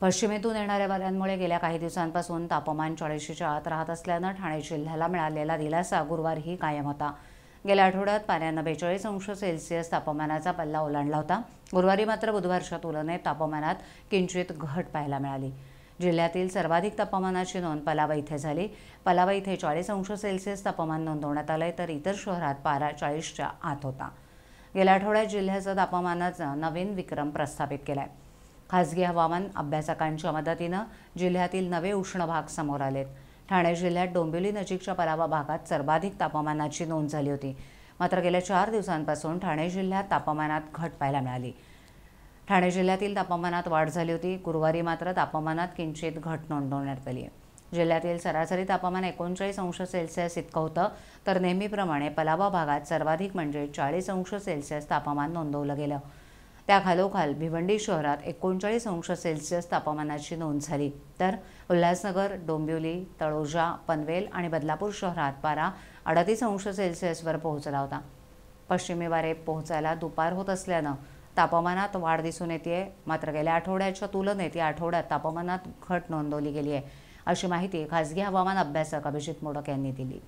पश्चिमेतून येणाऱ्या वाऱ्यांमुळे गेल्या काही दिवसांपासून तापमान चाळीशीच्या आत राहत असल्यानं ठाणे जिल्ह्याला मिळालेला दिलासा गुरुवारही कायम होता गेल्या आठवड्यात पाण्यानं बेचाळीस अंश सेल्सिअस तापमानाचा पल्ला ओलांडला होता गुरुवारी मात्र बुधवारच्या तुलनेत तापमानात किंचित घट पाहायला मिळाली जिल्ह्यातील सर्वाधिक तापमानाची नोंद पलावा इथे झाली पलावा इथे चाळीस अंश सेल्सिअस तापमान नोंदवण्यात आलंय तर इतर शहरात पारा चाळीसच्या आत होता गेल्या आठवड्यात जिल्ह्याचं तापमानाचा नवीन विक्रम प्रस्थापित केला आहे खासगी हवामान अभ्यासकांच्या मदतीनं जिल्ह्यातील नवे उष्ण भाग समोर आलेत ठाणे जिल्ह्यात डोंबिवली नजीकच्या परावा भागात सर्वाधिक तापमानाची नोंद झाली होती मात्र गेल्या चार दिवसांपासून ठाणे जिल्ह्यात तापमानात घट पाहायला मिळाली ठाणे जिल्ह्यातील तापमानात वाढ झाली होती गुरुवारी मात्र तापमानात किंचित घट नोंदवण्यात आली आहे जिल्ह्यातील सरासरी तापमान एकोणचाळीस अंश सेल्सिअस इतकं होतं तर नेहमीप्रमाणे पलावा भागात सर्वाधिक म्हणजे चाळीस अंश सेल्सिअस तापमान नोंदवलं गेलं त्याखालोखाल भिवंडी शहरात एकोणचाळीस अंश सेल्सिअस तापमानाची नोंद झाली तर उल्हासनगर डोंबिवली तळोजा पनवेल आणि बदलापूर शहरात पारा अडतीस अंश सेल्सिअसवर पोहोचला होता पश्चिमी वारे पोहोचायला दुपार होत असल्यानं तापमानात वाढ दिसून येते मात्र गेल्या आठवड्याच्या तुलनेत या आठवड्यात तापमानात घट नोंदवली गेली आहे अशी माहिती खासगी हवामान अभ्यासक अभिजित मोडक यांनी दिली